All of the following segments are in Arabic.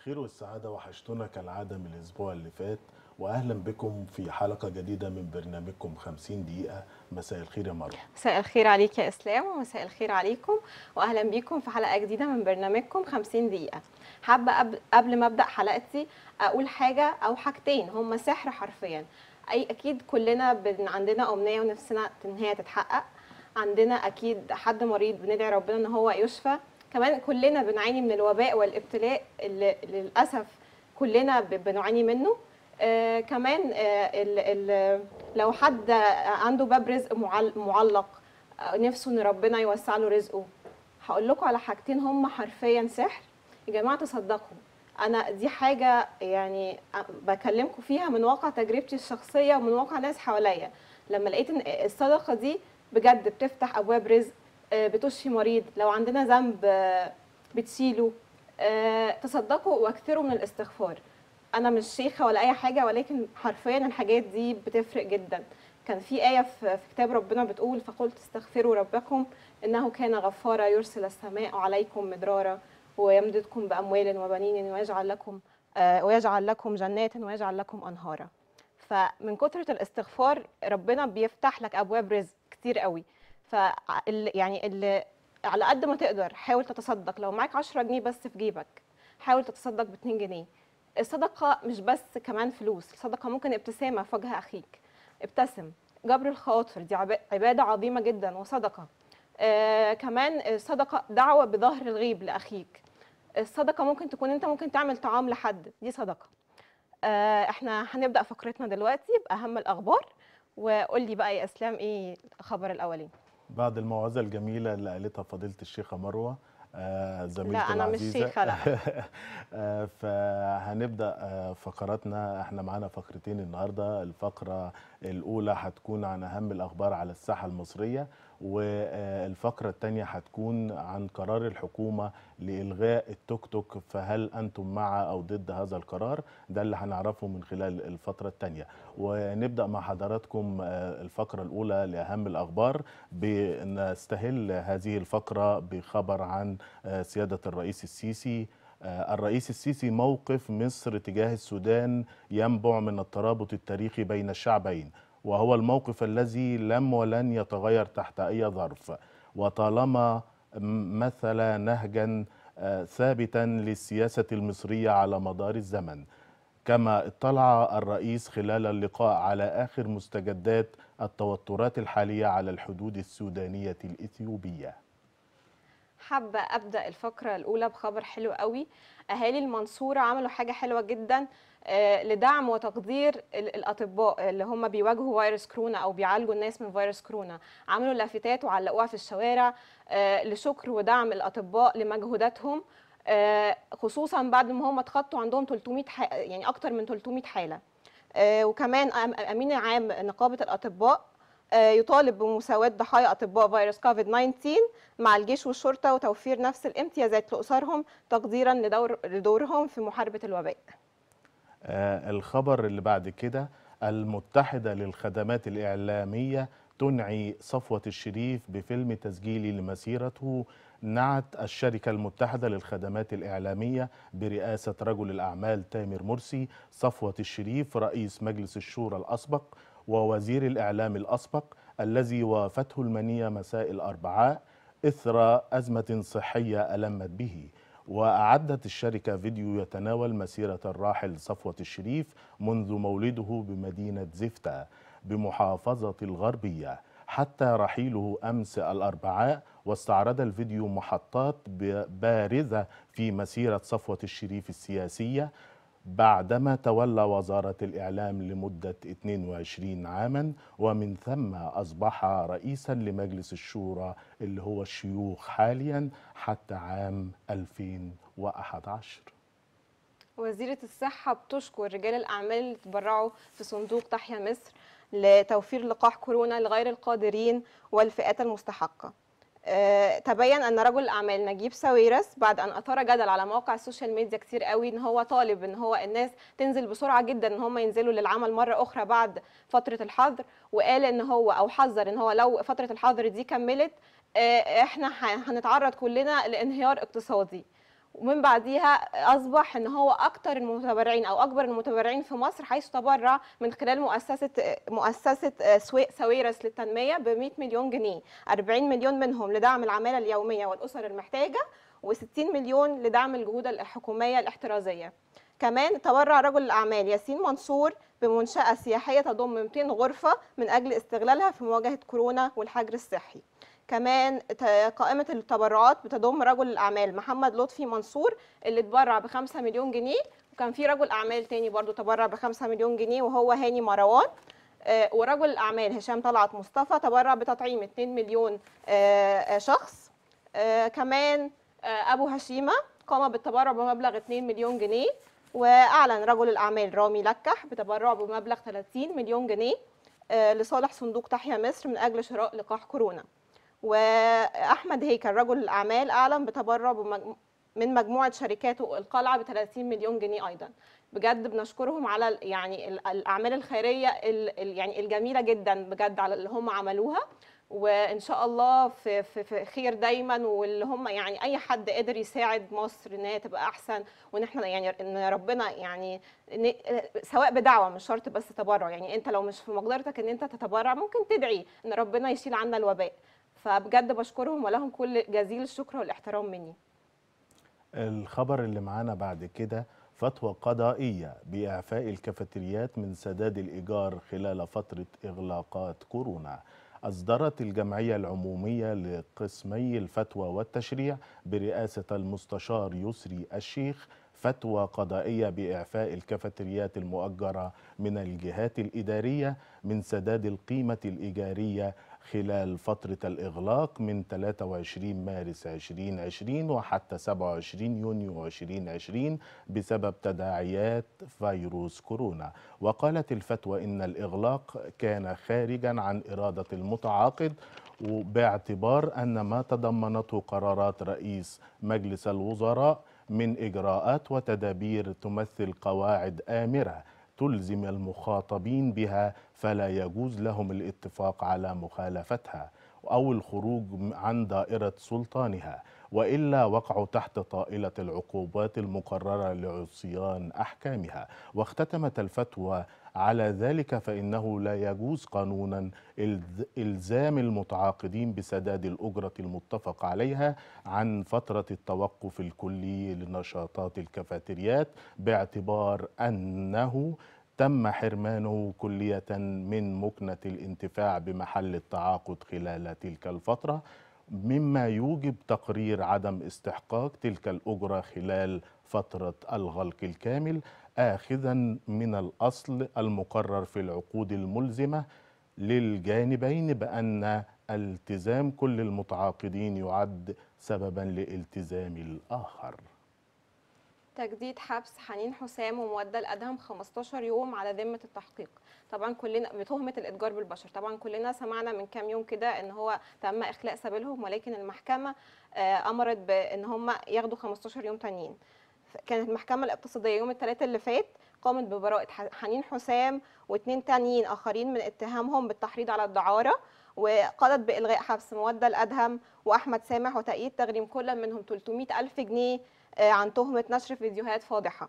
الخير والسعادة وحشتنا كالعادة من الأسبوع اللي فات وأهلا بكم في حلقة جديدة من برنامجكم 50 دقيقة مساء الخير يا مروة مساء الخير عليك يا إسلام ومساء الخير عليكم وأهلا بكم في حلقة جديدة من برنامجكم 50 دقيقة حابة قبل ما أبدأ حلقتي أقول حاجة أو حاجتين هما سحر حرفيا أي أكيد كلنا عندنا أمنية ونفسنا إن هي تتحقق عندنا أكيد حد مريض بندعي ربنا إن هو يشفى كمان كلنا بنعاني من الوباء والابتلاء اللي للاسف كلنا بنعاني منه آه، كمان آه، لو حد عنده باب رزق معلق آه، نفسه ان ربنا يوسع له رزقه هقول لكم على حاجتين هم حرفيا سحر يا جماعه تصدقوا انا دي حاجه يعني بكلمكم فيها من واقع تجربتي الشخصيه ومن واقع ناس حواليا لما لقيت ان الصدقه دي بجد بتفتح ابواب رزق آه، بتشفي مريض لو عندنا ذنب آه، بتشيله آه، تصدقوا واكثروا من الاستغفار انا مش شيخه ولا اي حاجه ولكن حرفيا الحاجات دي بتفرق جدا كان في آية في كتاب ربنا بتقول فقلت استغفروا ربكم إنه كان غفارا يرسل السماء عليكم مدرارا ويمددكم بأموال وبنين ويجعل لكم ويجعل لكم جنات ويجعل لكم أنهارا فمن كثرة الاستغفار ربنا بيفتح لك أبواب رزق كتير قوي ف يعني اللي على قد ما تقدر حاول تتصدق لو معاك 10 جنيه بس في جيبك حاول تتصدق ب 2 جنيه الصدقه مش بس كمان فلوس الصدقه ممكن ابتسامه في وجه اخيك ابتسم جبر الخواطر دي عباده عظيمه جدا وصدقه آه كمان الصدقه دعوه بظهر الغيب لاخيك الصدقه ممكن تكون انت ممكن تعمل طعام لحد دي صدقه آه احنا هنبدا فقرتنا دلوقتي باهم الاخبار وقول لي بقى يا اسلام ايه الخبر الاولاني بعد الموعظه الجميله اللي قالتها فضيله الشيخه مروه آه العزيزه لا انا العزيزة. مش شيخه لا آه، فهنبدا آه، فقراتنا احنا معانا فقرتين النهارده الفقره الاولى هتكون عن اهم الاخبار على الساحه المصريه والفقرة الثانية هتكون عن قرار الحكومة لإلغاء التوك توك فهل أنتم مع أو ضد هذا القرار ده اللي هنعرفه من خلال الفترة الثانية ونبدأ مع حضراتكم آه، الفقرة الأولى لأهم الأخبار بنستهل هذه الفقرة بخبر عن آه، سيادة الرئيس السيسي آه، الرئيس السيسي موقف مصر تجاه السودان ينبع من الترابط التاريخي بين الشعبين وهو الموقف الذي لم ولن يتغير تحت أي ظرف وطالما مثل نهجا آه، ثابتا للسياسة المصرية على مدار الزمن كما اطلع الرئيس خلال اللقاء على آخر مستجدات التوترات الحالية على الحدود السودانية الإثيوبية حابة أبدأ الفقرة الأولى بخبر حلو قوي أهالي المنصورة عملوا حاجة حلوة جداً آه، لدعم وتقدير الاطباء اللي هم بيواجهوا فيروس كورونا او بيعالجوا الناس من فيروس كورونا عملوا لافتات وعلقوها في الشوارع آه، لشكر ودعم الاطباء لمجهوداتهم آه، خصوصا بعد ما هم اتخطوا عندهم 300 يعني اكتر من 300 حاله وكمان امين عام نقابه الاطباء يطالب بمساواة ضحايا أطباء فيروس كوفيد 19 مع الجيش والشرطة وتوفير نفس الامتيازات لأسرهم تقديرا لدور لدورهم في محاربة الوباء آه، الخبر اللي بعد كده المتحدة للخدمات الإعلامية تنعي صفوة الشريف بفيلم تسجيلي لمسيرته نعت الشركة المتحدة للخدمات الإعلامية برئاسة رجل الأعمال تامر مرسي صفوة الشريف رئيس مجلس الشورى الأسبق ووزير الإعلام الأسبق الذي وافته المنية مساء الأربعاء إثر أزمة صحية ألمت به وأعدت الشركة فيديو يتناول مسيرة الراحل صفوة الشريف منذ مولده بمدينة زفتة بمحافظة الغربية حتى رحيله أمس الأربعاء واستعرض الفيديو محطات بارزة في مسيرة صفوة الشريف السياسية بعدما تولى وزارة الإعلام لمدة 22 عاما ومن ثم أصبح رئيسا لمجلس الشورى اللي هو الشيوخ حاليا حتى عام 2011 وزيرة الصحة بتشكر رجال الأعمال اللي تبرعوا في صندوق تحيا مصر لتوفير لقاح كورونا لغير القادرين والفئات المستحقة آه، تبين ان رجل اعمال نجيب ساويرس بعد ان اثار جدل على مواقع السوشيال ميديا كتير قوي ان هو طالب ان هو الناس تنزل بسرعه جدا ان هم ينزلوا للعمل مره اخرى بعد فتره الحظر وقال ان هو او حذر ان هو لو فتره الحظر دي كملت آه، احنا هنتعرض كلنا لانهيار اقتصادي ومن بعديها اصبح ان هو اكثر المتبرعين او اكبر المتبرعين في مصر حيث تبرع من خلال مؤسسه مؤسسه آه، سويرس للتنميه ب 100 مليون جنيه 40 مليون منهم لدعم العماله اليوميه والاسر المحتاجه و60 مليون لدعم الجهود الحكوميه الاحترازيه كمان تبرع رجل الاعمال ياسين منصور بمنشاه سياحيه تضم 200 غرفه من اجل استغلالها في مواجهه كورونا والحجر الصحي كمان قائمه التبرعات بتضم رجل الاعمال محمد لطفي منصور اللي تبرع بخمسة مليون جنيه وكان في رجل اعمال تاني برضو تبرع بخمسة مليون جنيه وهو هاني مروان آه، ورجل الاعمال هشام طلعت مصطفى تبرع بتطعيم 2 مليون آه، آه، شخص كمان ابو هشيمه قام بالتبرع بمبلغ 2 مليون جنيه واعلن رجل الاعمال رامي لكح بتبرع بمبلغ 30 مليون جنيه لصالح صندوق تحيا مصر من اجل شراء لقاح كورونا واحمد هيكل رجل الاعمال اعلن بتبرع من مجموعه شركاته القلعه ب 30 مليون جنيه ايضا بجد بنشكرهم على يعني الاعمال الخيريه يعني الجميله جدا بجد على اللي هم عملوها وان شاء الله في, في, في خير دايما واللي هم يعني اي حد قادر يساعد مصر ان هي تبقى احسن وان احنا يعني ان ربنا يعني سواء بدعوه مش شرط بس تبرع يعني انت لو مش في مقدرتك ان انت تتبرع ممكن تدعي ان ربنا يشيل عنا الوباء فبجد بشكرهم ولهم كل جزيل الشكر والاحترام مني الخبر اللي معانا بعد كده فتوى قضائية بإعفاء الكافيتريات من سداد الإيجار خلال فترة إغلاقات كورونا أصدرت الجمعية العمومية لقسمي الفتوى والتشريع برئاسة المستشار يسري الشيخ فتوى قضائية بإعفاء الكافيتريات المؤجرة من الجهات الإدارية من سداد القيمة الإيجارية خلال فترة الإغلاق من 23 مارس 2020 وحتى 27 يونيو 2020 بسبب تداعيات فيروس كورونا وقالت الفتوى إن الإغلاق كان خارجا عن إرادة المتعاقد باعتبار أن ما تضمنته قرارات رئيس مجلس الوزراء من إجراءات وتدابير تمثل قواعد آمرة تلزم المخاطبين بها فلا يجوز لهم الاتفاق على مخالفتها أو الخروج عن دائرة سلطانها وإلا وقعوا تحت طائلة العقوبات المقررة لعصيان أحكامها واختتمت الفتوى على ذلك فإنه لا يجوز قانونا إلزام المتعاقدين بسداد الأجرة المتفق عليها عن فترة التوقف الكلي لنشاطات الكافاتريات باعتبار أنه تم حرمانه كلية من مكنة الانتفاع بمحل التعاقد خلال تلك الفترة مما يوجب تقرير عدم استحقاق تلك الأجرة خلال فترة الغلق الكامل آخذا من الأصل المقرر في العقود الملزمة للجانبين بأن التزام كل المتعاقدين يعد سببا لالتزام الآخر تجديد حبس حنين حسام ومودة الأدهم 15 يوم على ذمة التحقيق طبعا كلنا بتهمة الإتجار بالبشر طبعا كلنا سمعنا من كام يوم كده أن هو تم إخلاء سبيلهم ولكن المحكمة آه، أمرت بأن هم ياخدوا 15 يوم تانيين كانت المحكمة الاقتصادية يوم الثلاثة اللي فات قامت ببراءة حنين حسام واثنين تانيين آخرين من اتهامهم بالتحريض على الدعارة وقضت بالغاء حبس مودة الادهم واحمد سامح وتأييد تغريم كل منهم 300 الف جنيه آه، عن تهمه نشر فيديوهات فاضحه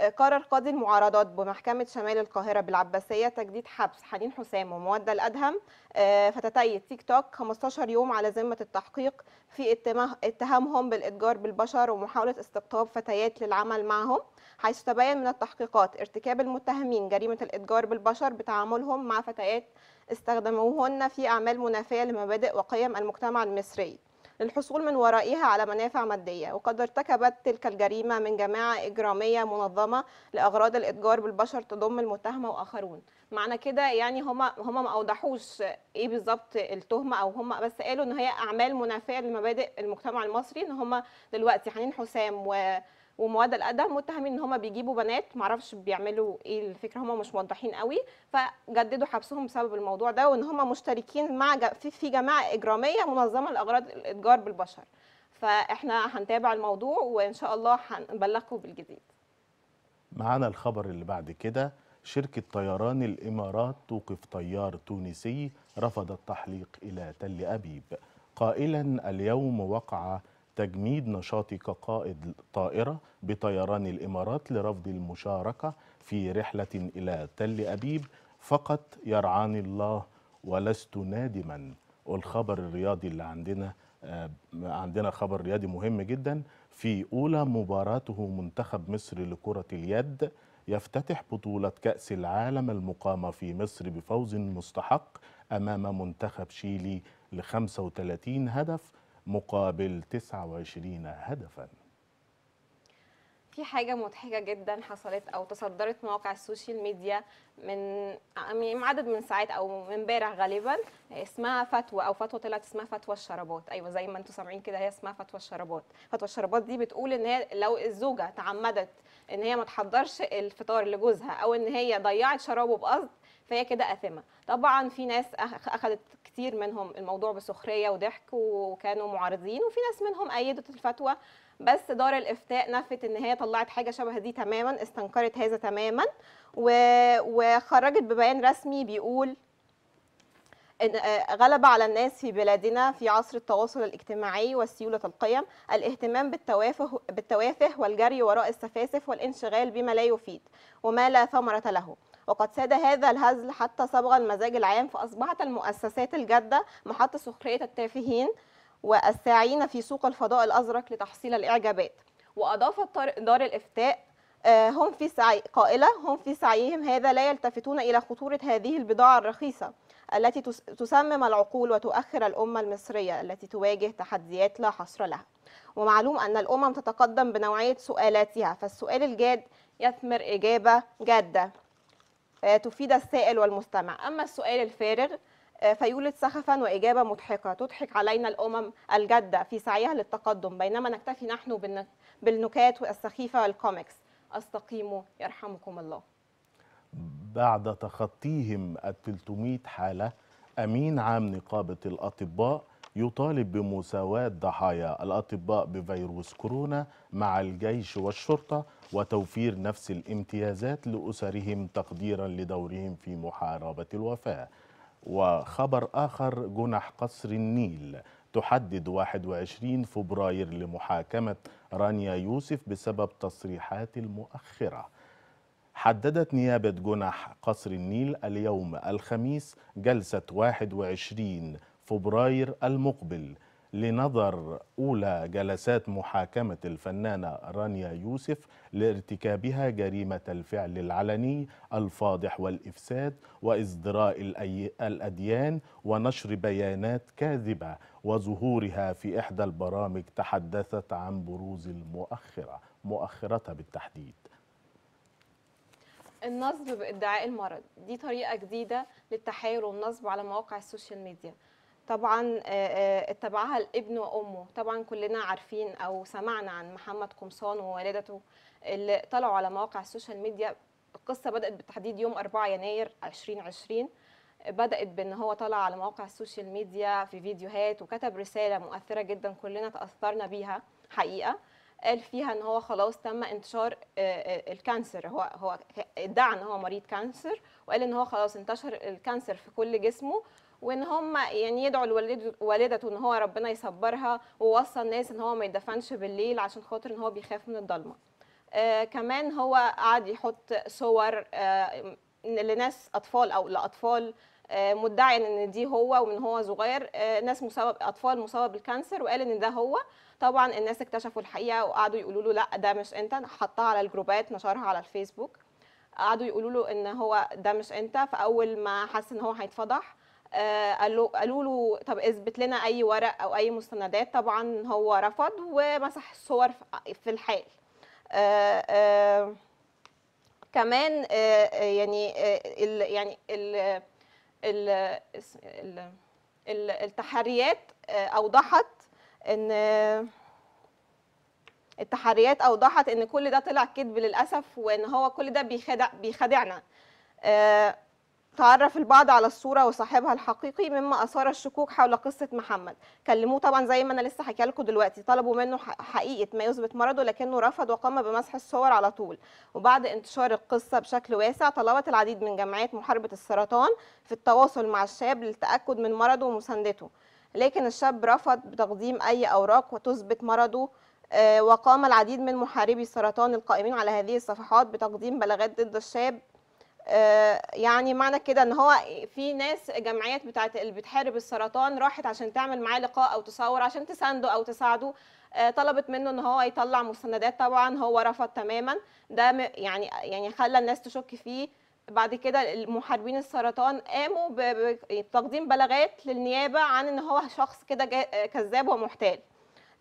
آه، قرر قاضي المعارضات بمحكمة شمال القاهرة بالعباسية تجديد حبس حنين حسام ومودة الأدهم آه، فتتأيد تيك توك 15 يوم على ذمة التحقيق في اتهامهم بالإتجار بالبشر ومحاولة استقطاب فتيات للعمل معهم حيث تبين من التحقيقات ارتكاب المتهمين جريمة الإتجار بالبشر بتعاملهم مع فتيات استخدموهن في أعمال منافية لمبادئ وقيم المجتمع المصري للحصول من ورائها على منافع مادية وقد ارتكبت تلك الجريمة من جماعة إجرامية منظمة لأغراض الإتجار بالبشر تضم المتهمة وآخرون معنى كده يعني هما هما ما اوضحوش ايه بالظبط التهمه او هما بس قالوا ان هي اعمال منافيه لمبادئ المجتمع المصري ان هما دلوقتي حنين حسام و ومواد الادب متهمين ان هم بيجيبوا بنات معرفش بيعملوا ايه الفكره هم مش موضحين قوي فجددوا حبسهم بسبب الموضوع ده وان هم مشتركين مع في جماعه اجراميه منظمه لاغراض الاتجار بالبشر فاحنا هنتابع الموضوع وان شاء الله هنبلغكم بالجديد معانا الخبر اللي بعد كده شركة طيران الإمارات توقف طيار تونسي رفض التحليق إلى تل أبيب قائلا اليوم وقع تجميد نشاطي كقائد طائرة بطيران الإمارات لرفض المشاركة في رحلة إلى تل أبيب فقط يرعاني الله ولست نادما والخبر الرياضي اللي عندنا آه، عندنا خبر رياضي مهم جدا في أولى مباراته منتخب مصر لكرة اليد يفتتح بطولة كأس العالم المقامة في مصر بفوز مستحق أمام منتخب شيلي ل 35 هدف مقابل 29 هدفاً في حاجه مضحكه جدا حصلت او تصدرت مواقع السوشيال ميديا من عدد من ساعات او من امبارح غالبا اسمها فتوى او فتوى طلعت اسمها فتوى الشرابات ايوه زي ما انتم سامعين كده هي اسمها فتوى الشرابات فتوى الشرابات دي بتقول ان هي لو الزوجه تعمدت ان هي ما تحضرش الفطار لجوزها او ان هي ضيعت شرابه بقصد فهي كده اثمه طبعا في ناس اخذت كتير منهم الموضوع بسخريه وضحك وكانوا معارضين وفي ناس منهم ايدت الفتوى بس دار الافتاء نفت ان هي طلعت حاجه شبه دي تماما استنكرت هذا تماما وخرجت ببيان رسمي بيقول آه، غلب على الناس في بلادنا في عصر التواصل الاجتماعي وسيولة القيم الاهتمام بالتوافه, بالتوافه والجري وراء السفاسف والانشغال بما لا يفيد وما لا ثمرة له وقد ساد هذا الهزل حتى صبغ المزاج العام فأصبحت المؤسسات الجادة محط سخرية التافهين والساعين في سوق الفضاء الأزرق لتحصيل الإعجابات وأضافت دار الإفتاء آه، هم في سعي قائلة هم في سعيهم هذا لا يلتفتون إلى خطورة هذه البضاعة الرخيصة التي تسمم العقول وتؤخر الأمة المصرية التي تواجه تحديات لا حصر لها ومعلوم أن الأمم تتقدم بنوعية سؤالاتها فالسؤال الجاد يثمر إجابة جادة آه، تفيد السائل والمستمع أما السؤال الفارغ آه، فيولد سخفا وإجابة مضحكة تضحك علينا الأمم الجدة في سعيها للتقدم بينما نكتفي نحن بالنكات السخيفة والكوميكس استقيموا يرحمكم الله بعد تخطيهم ال 300 حالة أمين عام نقابة الأطباء يطالب بمساواة ضحايا الأطباء بفيروس كورونا مع الجيش والشرطة وتوفير نفس الامتيازات لأسرهم تقديرا لدورهم في محاربة الوفاة وخبر آخر جنح قصر النيل تحدد 21 فبراير لمحاكمة رانيا يوسف بسبب تصريحات المؤخرة حددت نيابة جنح قصر النيل اليوم الخميس جلسة 21 فبراير المقبل لنظر أولى جلسات محاكمة الفنانة رانيا يوسف لارتكابها جريمة الفعل العلني الفاضح والإفساد وإزدراء الأديان ونشر بيانات كاذبة وظهورها في إحدى البرامج تحدثت عن بروز المؤخرة مؤخرتها بالتحديد النصب بادعاء المرض دي طريقة جديدة للتحايل والنصب على مواقع السوشيال ميديا طبعا آه، آه، اتبعها الابن وامه طبعا كلنا عارفين او سمعنا عن محمد قمصان ووالدته اللي طلعوا على مواقع السوشيال ميديا القصه بدات بالتحديد يوم 4 يناير 2020 بدات بان هو طلع على مواقع السوشيال ميديا في فيديوهات وكتب رساله مؤثره جدا كلنا تاثرنا بيها حقيقه قال فيها ان هو خلاص تم انتشار آه، الكانسر هو هو ادعى ان هو مريض كانسر وقال ان هو خلاص انتشر الكانسر في كل جسمه وان هم يعني يدعوا لوالدته ان هو ربنا يصبرها ووصى الناس ان هو ما يدفنش بالليل عشان خاطر ان هو بيخاف من الضلمه آه كمان هو قعد يحط صور آه لناس اطفال او لاطفال آه مدعي ان دي هو ومن هو صغير آه ناس مصاب اطفال مصابه بالكانسر وقال ان ده هو طبعا الناس اكتشفوا الحقيقه وقعدوا يقولوا له لا ده مش انت حطها على الجروبات نشرها على الفيسبوك قعدوا يقولوا له ان هو ده مش انت فاول ما حس ان هو هيتفضح آه، قالوا له طب اثبت لنا اي ورق او اي مستندات طبعا هو رفض ومسح الصور في الحال كمان يعني يعني التحريات اوضحت ان التحريات اوضحت ان كل ده طلع كذب للاسف وان هو كل ده بيخدع بيخدعنا آه، تعرف البعض على الصورة وصاحبها الحقيقي مما أثار الشكوك حول قصة محمد كلموه طبعا زي ما أنا لسه حكي لكم دلوقتي طلبوا منه حقيقة ما يثبت مرضه لكنه رفض وقام بمسح الصور على طول وبعد انتشار القصة بشكل واسع طلبت العديد من جمعيات محاربة السرطان في التواصل مع الشاب للتأكد من مرضه ومساندته لكن الشاب رفض بتقديم أي أوراق وتثبت مرضه آه، وقام العديد من محاربي السرطان القائمين على هذه الصفحات بتقديم بلاغات ضد الشاب آه، يعني معنى كده ان هو في ناس جمعيات بتاعت اللي بتحارب السرطان راحت عشان تعمل معاه لقاء او تصور عشان تسانده او تساعده آه، طلبت منه ان هو يطلع مستندات طبعا هو رفض تماما ده يعني يعني خلى الناس تشك فيه بعد كده المحاربين السرطان قاموا بتقديم بلاغات للنيابه عن ان هو شخص كده كذاب ومحتال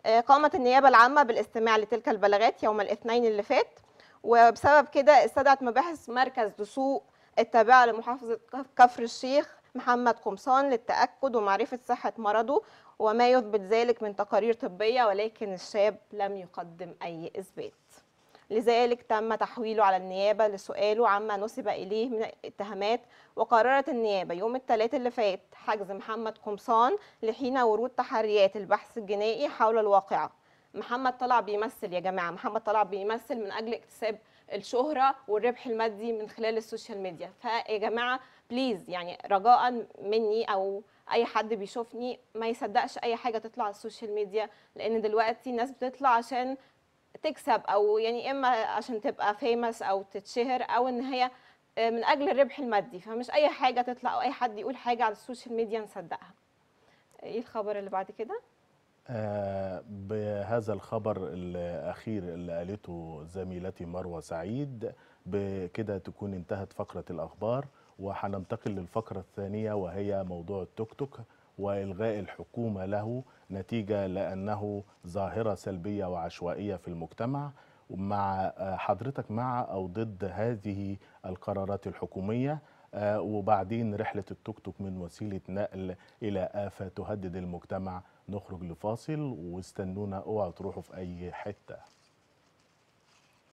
آه، قامت النيابه العامه بالاستماع لتلك البلاغات يوم الاثنين اللي فات وبسبب كده استدعت مباحث مركز دسوق التابعة لمحافظة كفر الشيخ محمد قمصان للتأكد ومعرفة صحة مرضه وما يثبت ذلك من تقارير طبية ولكن الشاب لم يقدم أي إثبات لذلك تم تحويله على النيابة لسؤاله عما نسب إليه من اتهامات وقررت النيابة يوم الثلاثاء اللي فات حجز محمد قمصان لحين ورود تحريات البحث الجنائي حول الواقعة محمد طلع بيمثل يا جماعه محمد طلع بيمثل من اجل اكتساب الشهره والربح المادي من خلال السوشيال ميديا فيا جماعه بليز يعني رجاء مني او اي حد بيشوفني ما يصدقش اي حاجه تطلع على السوشيال ميديا لان دلوقتي الناس بتطلع عشان تكسب او يعني اما عشان تبقى فيمس او تتشهر او ان هي آه، من اجل الربح المادي فمش اي حاجه تطلع او اي حد يقول حاجه على السوشيال ميديا نصدقها ايه الخبر اللي بعد كده آه، بهذا الخبر الأخير اللي قالته زميلتي مروة سعيد بكده تكون انتهت فقرة الأخبار وهننتقل للفقرة الثانية وهي موضوع التوك توك وإلغاء الحكومة له نتيجة لأنه ظاهرة سلبية وعشوائية في المجتمع مع آه، حضرتك مع أو ضد هذه القرارات الحكومية آه، وبعدين رحلة التوك توك من وسيلة نقل إلى آفة تهدد المجتمع نخرج لفاصل واستنونا اوعوا تروحوا في اي حته